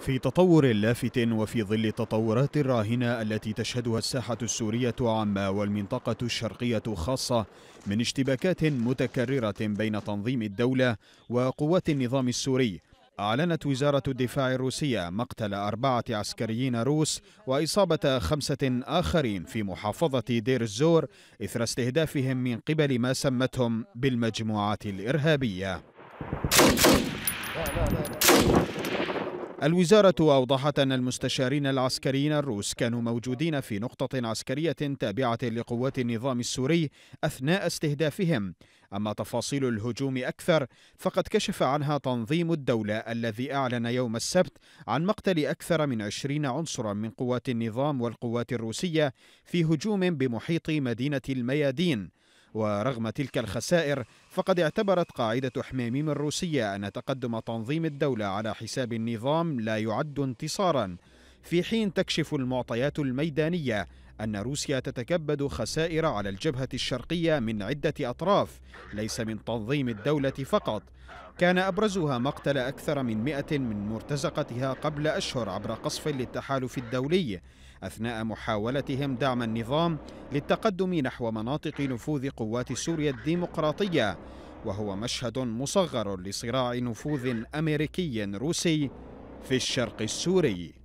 في تطور لافت وفي ظل التطورات الراهنة التي تشهدها الساحة السورية عامة والمنطقة الشرقية خاصة من اشتباكات متكررة بين تنظيم الدولة وقوات النظام السوري أعلنت وزارة الدفاع الروسية مقتل أربعة عسكريين روس وإصابة خمسة آخرين في محافظة دير الزور إثر استهدافهم من قبل ما سمتهم بالمجموعات الإرهابية لا لا لا لا. الوزارة أوضحت أن المستشارين العسكريين الروس كانوا موجودين في نقطة عسكرية تابعة لقوات النظام السوري أثناء استهدافهم أما تفاصيل الهجوم أكثر فقد كشف عنها تنظيم الدولة الذي أعلن يوم السبت عن مقتل أكثر من عشرين عنصرا من قوات النظام والقوات الروسية في هجوم بمحيط مدينة الميادين ورغم تلك الخسائر فقد اعتبرت قاعدة حميميم الروسية أن تقدم تنظيم الدولة على حساب النظام لا يعد انتصاراً في حين تكشف المعطيات الميدانية أن روسيا تتكبد خسائر على الجبهة الشرقية من عدة أطراف ليس من تنظيم الدولة فقط كان أبرزها مقتل أكثر من مئة من مرتزقتها قبل أشهر عبر قصف للتحالف الدولي أثناء محاولتهم دعم النظام للتقدم نحو مناطق نفوذ قوات سوريا الديمقراطية وهو مشهد مصغر لصراع نفوذ أمريكي روسي في الشرق السوري